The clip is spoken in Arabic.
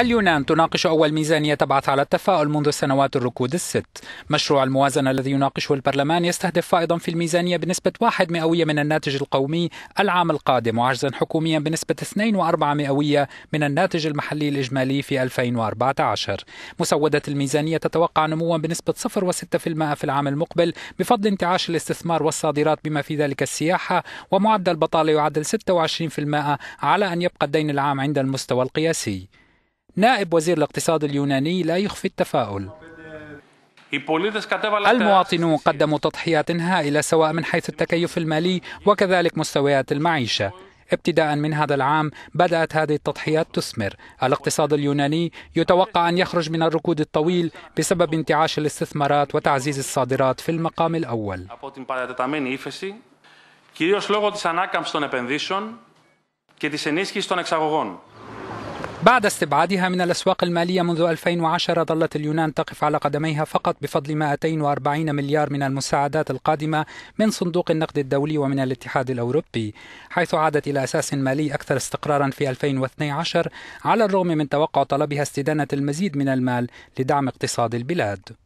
اليونان تناقش أول ميزانية تبعث على التفاؤل منذ سنوات الركود الست مشروع الموازنة الذي يناقشه البرلمان يستهدف فائضا في الميزانية بنسبة واحد مئوية من الناتج القومي العام القادم وعجزا حكوميا بنسبة 2.4 مئوية من الناتج المحلي الإجمالي في 2014 مسودة الميزانية تتوقع نموا بنسبة 0.6% في العام المقبل بفضل انتعاش الاستثمار والصادرات بما في ذلك السياحة ومعدل بطالة يعدل 26% على أن يبقى الدين العام عند المستوى القياسي نائب وزير الاقتصاد اليوناني لا يخفي التفاؤل المواطنون قدموا تضحيات هائلة سواء من حيث التكيف المالي وكذلك مستويات المعيشة ابتداء من هذا العام بدأت هذه التضحيات تثمر الاقتصاد اليوناني يتوقع أن يخرج من الركود الطويل بسبب انتعاش الاستثمارات وتعزيز الصادرات في المقام الأول της ανάκαμψης των επενδύσεων και της ενίσχυσης των εξαγωγών. بعد استبعادها من الأسواق المالية منذ 2010 ظلت اليونان تقف على قدميها فقط بفضل 240 مليار من المساعدات القادمة من صندوق النقد الدولي ومن الاتحاد الأوروبي حيث عادت إلى أساس مالي أكثر استقرارا في 2012 على الرغم من توقع طلبها استدانة المزيد من المال لدعم اقتصاد البلاد